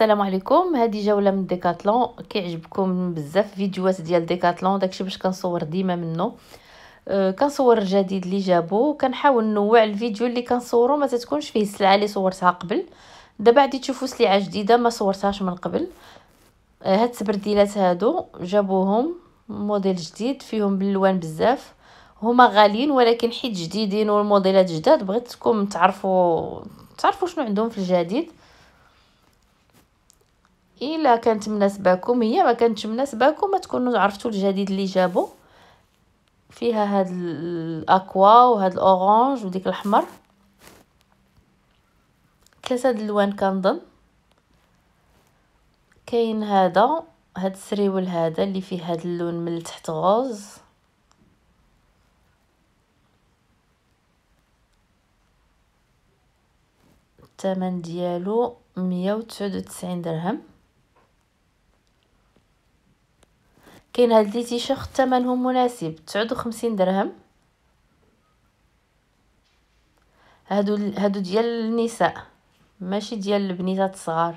السلام عليكم هذه جوله من ديكاتلون كيعجبكم بزاف فيديوهات ديال ديكاتلون داكشي باش كنصور ديما منه أه، كنصور الجديد اللي جابو كنحاول نوع الفيديو اللي كنصورو ما تتكونش فيه السلعه اللي صورتها قبل دابا غادي تشوفوا سلعه جديده ما صورتهاش من قبل أه، هاد التبرديلات هادو جابوهم موديل جديد فيهم بالوان بزاف هما غاليين ولكن حيت جديدين والموديلات جداد بغيتكم تعرفوا تعرفوا شنو عندهم في الجديد الا كانت مناسباكم هي ما كانتش مناسباكم ما تكونوا عرفتوا الجديد اللي جابوا فيها هاد الاكوا وهاد الاورانج وديك الاحمر ثلاثه د الالوان كنظن كاين هذا هاد السريول هذا اللي فيه هاد اللون من التحت غوز الثمن ديالو مية درهم كاين هاد لي تيشيرت ثمنهم مناسب تسعود وخمسين درهم هادو هادو ديال النساء ماشي ديال البنيتات الصغار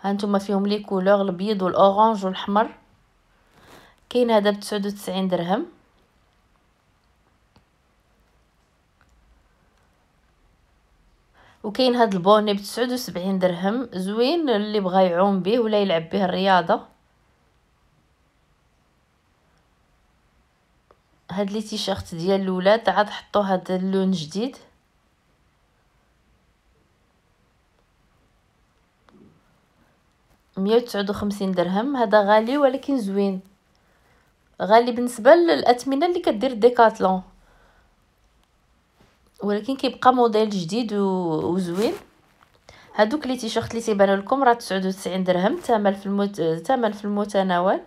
هانتوما فيهم لي كولور الابيض والاورانج والاحمر كاين هذا ب 99 درهم وكاين هاد البوني ب 79 درهم زوين اللي بغى يعوم به ولا يلعب به الرياضه هاد لي تيشيرت ديال الولاد عاد حطوا هاد اللون جديد مية وتسعود وخمسين درهم هذا غالي ولكن زوين غالي بالنسبه للاثمنه اللي كدير ديكاتلون ولكن كيبقى موديل جديد وزوين هادوك لي تيشيرت لي تيبانوا لكم راه 99 درهم ثمن في المت... ثمن في المتناول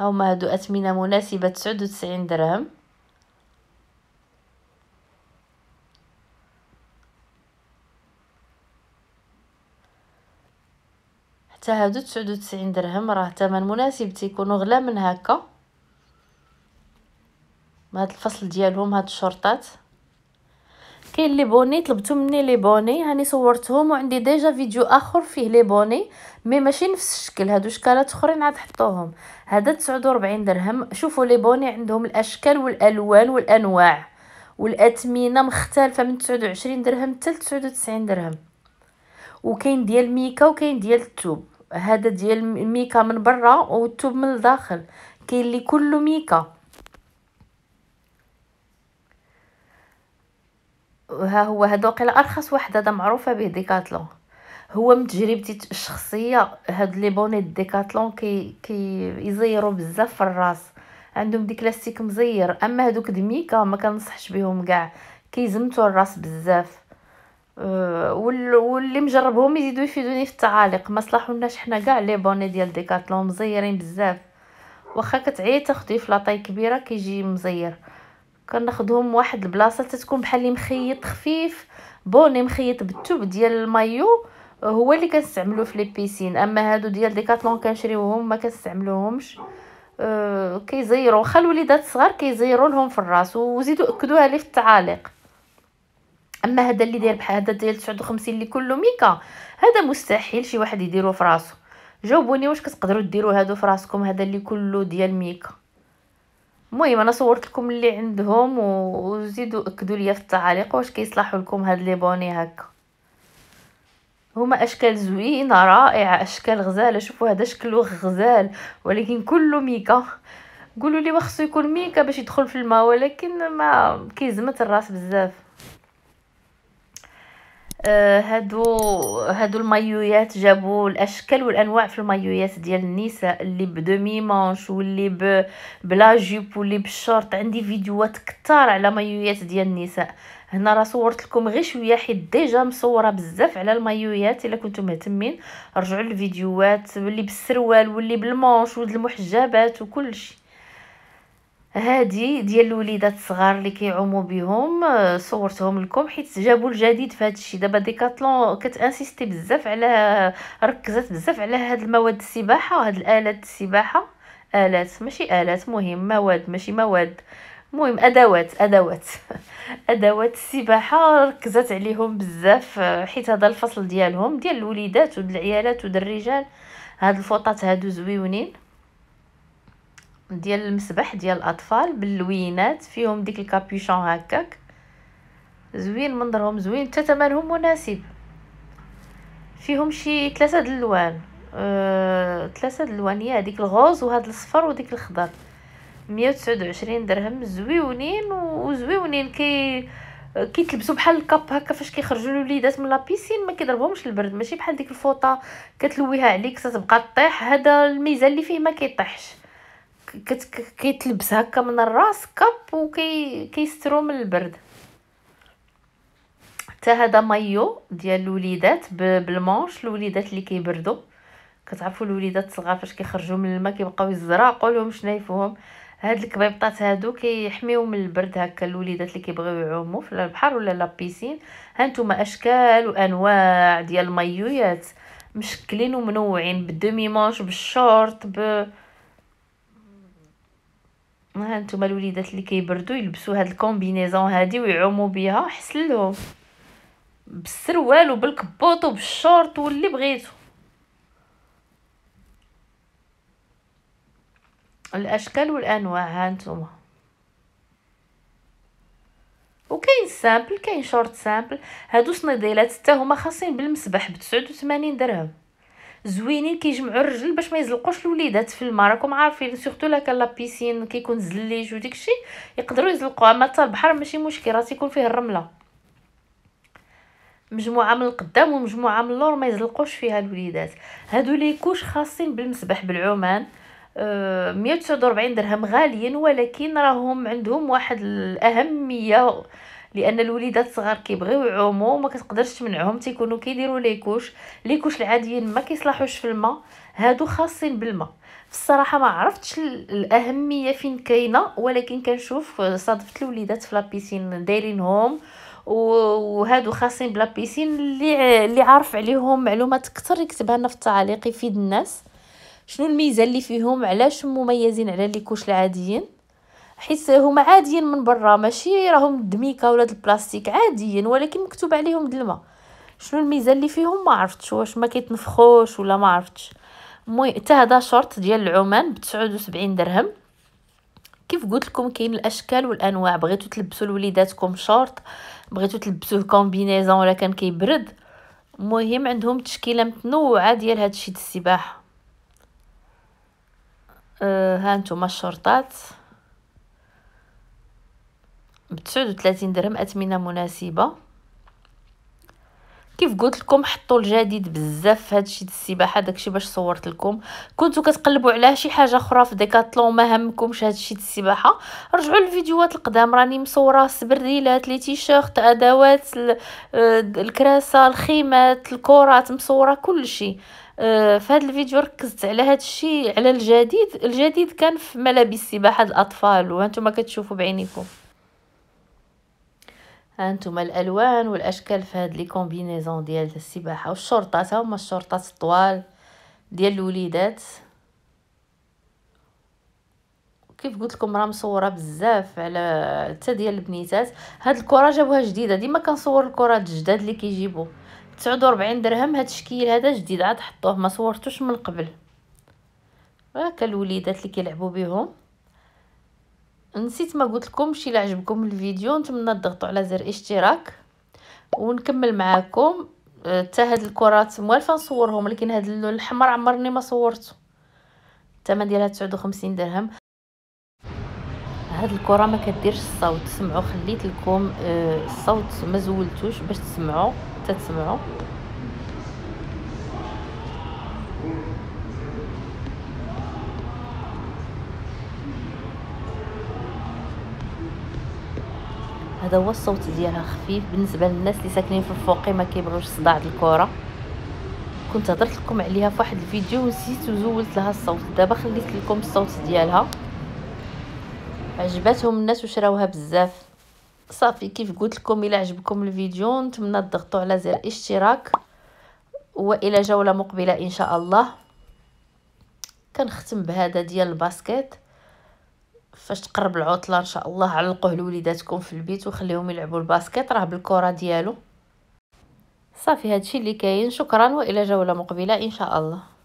هما هادو أثمنة مناسبة تسعود درهم حتى هادو تسعود درهم راه ثمن مناسب تيكونوا غلا من هكا هاد الفصل ديالهم هاد الشرطات كاين لي بوني طلبتو مني لي بوني هاني صورتهم وعندي ديجا فيديو اخر فيه لي بوني مي ماشي نفس الشكل هادو شكالات اخرين عاد حطوهم هذا 49 درهم شوفوا لي بوني عندهم الاشكال والالوان والانواع والاثمنه مختلفه من 29 درهم حتى 99 درهم وكاين ديال ميكا وكاين ديال التوب هذا ديال ميكا من برا والتوب من الداخل كاين اللي كله ميكا ها هو هذا وقيلا ارخص واحد هذا معروفه به ديكاتلون هو من تجربتي الشخصيه هاد لي بوني ديكاتلون كي يزيروا بزاف في الراس عندهم ديك لاستيك مزير اما هادوك دميكا ما كنصحش بهم كاع كيزمتوا الراس بزاف أه، واللي مجربهم يزيدوا يفيدوني في التعاليق ما صلحولناش حنا كاع لي بوني ديال ديكاتلون مزيرين بزاف واخا كتعيط تاخديه في لاطاي كبيره كيجي مزير كناخذهم واحد البلاصه تتكون بحال مخيط خفيف بوني مخيط بالثوب ديال المايو هو اللي كنستعملو في لي بيسين اما هادو ديال ديكاتلون كنشريوهم ما كنستعملوهمش أه كيزيروا واخا الوليدات الصغار كيزيروا لهم في الراس وزيدوا اكدوها لي في التعاليق اما هذا اللي داير بحال هذا ديال 59 اللي كله ميكا هذا مستحيل شي واحد يديرو في راسو جاوبوني واش كتقدروا ديروا هادو في راسكم هذا اللي كله ديال ميكا المهم انا صورت لكم اللي عندهم وزيدوا اكدوا لي في التعاليق واش كيصلحوا لكم هاد لي بوني هكا هما اشكال زوينه رائعه اشكال غزاله شوفوا هذا شكله غزال ولكن كله ميكا قولوا لي واخصو يكون ميكا باش يدخل في الماء ولكن ما كيزمت الراس بزاف آه، هادو هادو المايويات جابوا الاشكال والانواع في المايويات ديال النساء اللي بدومي مانش واللي ب... بلا جيب واللي بالشورت عندي فيديوهات كتار على مايويات ديال النساء هنا راه صورت لكم غير شويه حيت ديجا مصوره بزاف على المايويات الا كنتم مهتمين رجعوا للفيديوهات واللي بالسروال واللي بالمونش والمحجبات المحجبات وكلشي هادي ديال الوليدات الصغار اللي كيعوموا بهم آه، صورتهم لكم حيت جابوا الجديد في هذا الشيء دابا ديكاتلون كتانسيستي بزاف على ركزت بزاف على هاد المواد السباحه وهاد الالات السباحه الات ماشي الات مهم مواد ماشي مواد المهم ادوات ادوات ادوات السباحه ركزت عليهم بزاف آه، حيت هذا الفصل ديالهم ديال الوليدات والعيالات العيالات الرجال هاد الفوطات هادو زويونين ديال المسبح ديال الاطفال باللوينات فيهم ديك الكابيشون هكاك زوين منظرهم زوين حتى ثمنهم مناسب فيهم شي ثلاثه د الالوان أه... ثلاثه د الالوان هي هذيك الغوز وهذا الصفر وديك الخضر 129 درهم زويونين وزويونين كي كيتلبسوا بحال الكاب هكا فاش كيخرجوا الوليدات من لابيسين ما كيضربهمش البرد ماشي بحال ديك الفوطه كتلويها عليك تتبقى طيح هذا الميزه اللي فيه ما كيطيحش كيتلبس هكا من الراس كاب وكيسترو من البرد حتى هذا مايو ديال الوليدات بالمونش الوليدات اللي كيبردوا كتعرفوا الوليدات الصغار فاش كيخرجوا من الماء كيبقاو يزرقوا لهم شنايفهم هاد الكبيبطات هادو كيحميو من البرد هكا الوليدات اللي كيبغيو يعوموا في البحر ولا لا بيسين هانتوما اشكال وانواع ديال المايوات مشكلين ومنوعين بالدومي مونش بالشورت ب... ها نتوما الوليدات اللي كيبردوا يلبسوا هاد الكومبينيزون هادي ويعوموا بها حسن لهم بالسروال وبالكبوط وبالشورت واللي بغيتو الاشكال والانواع ها نتوما وكاين سامبل كاين شورت سامبل هادو صنيديلات حتى هما خاصين بالمسبح ب 89 درهم زوينين كيجمعوا الرجل باش ما يزلقوش الوليدات في الماء راكم عارفين سورتو لا كان لا بيسين كيكون زليج وديك الشيء يقدروا يزلقوا اما حتى البحر ماشي مشكل راه تيكون فيه الرمله مجموعه من القدام ومجموعه من اللور ما يزلقوش فيها الوليدات هادو لي كوش خاصين بالمسبح بالعمان أه درهم غاليين ولكن راهم عندهم واحد الاهميه لان الوليدات الصغار كيبغيو يعوموا وما كتقدرش تمنعهم تيكونوا كيديروا ليكوش ليكوش العاديين ما كيصلحوش في الماء هادو خاصين بالماء في الصراحه ما عرفتش الاهميه فين كاينه ولكن كنشوف صادفت الوليدات في لابيسين دايرينهم وهادو خاصين بلا بيسين اللي اللي عارف عليهم معلومات اكثر يكتبها لنا في التعليق يفيد الناس شنو الميزه اللي فيهم علاش مميزين على ليكوش العاديين حيت هما عاديين من برا ماشي راهم دميكه ولا البلاستيك عاديين ولكن مكتوب عليهم دلما شنو الميزه اللي فيهم ما عرفتش واش ما كيتنفخوش ولا ما عرفتش المهم حتى هذا شورت ديال العمان ب 79 درهم كيف قلت لكم كاين الاشكال والانواع بغيتو تلبسوا لوليداتكم شورت بغيتو تلبسوه كومبينيزون ولا كان كيبرد المهم عندهم تشكيله متنوعه ديال هادشي السباحه أه ها انتم الشرطات بتسعود 39 درهم اثمنه مناسبه كيف قلت لكم حطوا الجديد بزاف في هادشي د السباحه داكشي باش صورت لكم كنتو كتقلبوا على شي حاجه اخرى في ديكاتلون ما همكمش هادشي د السباحه رجعوا للفيديوهات القدام راني مصوره سبرديلات لي تيشيرت ادوات آه، الكراسه الخيمات الكرات مصوره كلشي آه، في هذا الفيديو ركزت على هذا الشيء على الجديد الجديد كان في ملابس سباحه الاطفال وانتم كتشوفوا بعينيكم هانتوما الالوان والاشكال في هاد لي كومبينيزون ديال السباحه والشرطات هما الشرطات الطوال ديال الوليدات كيف قلت لكم راه مصوره بزاف على حتى ديال البنيتات هاد الكره جابوها جديده ديما كنصور الكرات الجداد اللي كيجيبو 49 درهم هاد الشكل هذا جديد عاد حطوه ما صورتوش من قبل هاكا الوليدات اللي كيلعبوا بهم نسيت ما قلت لكم الا عجبكم الفيديو نتمنى تضغطوا على زر اشتراك ونكمل معاكم آه، حتى هاد الكرات موالفه نصورهم لكن هاد اللون الاحمر عمرني ما صورته الثمن ديالها 59 درهم هاد الكره ما كديرش الصوت سمعوا خليت لكم الصوت آه، ما زولتوش باش تسمعوا تسمعوا هذا هو الصوت ديالها خفيف بالنسبه للناس اللي ساكنين في الفوقي ما كيبغيوش صداع الكره كنت هضرت لكم عليها في واحد الفيديو ونسيت وزولت لها الصوت دابا خليت لكم الصوت ديالها عجبتهم الناس وشراوها بزاف صافي كيف قلت لكم الا عجبكم الفيديو نتمنى تضغطوا على زر الاشتراك والى جوله مقبله ان شاء الله كنختم بهذا ديال الباسكيت فاش تقرب العطله ان شاء الله علقوه لوليداتكم في البيت وخليهم يلعبوا الباسكيت راه بالكره ديالو صافي هادشي اللي كاين شكرا والى جوله مقبله ان شاء الله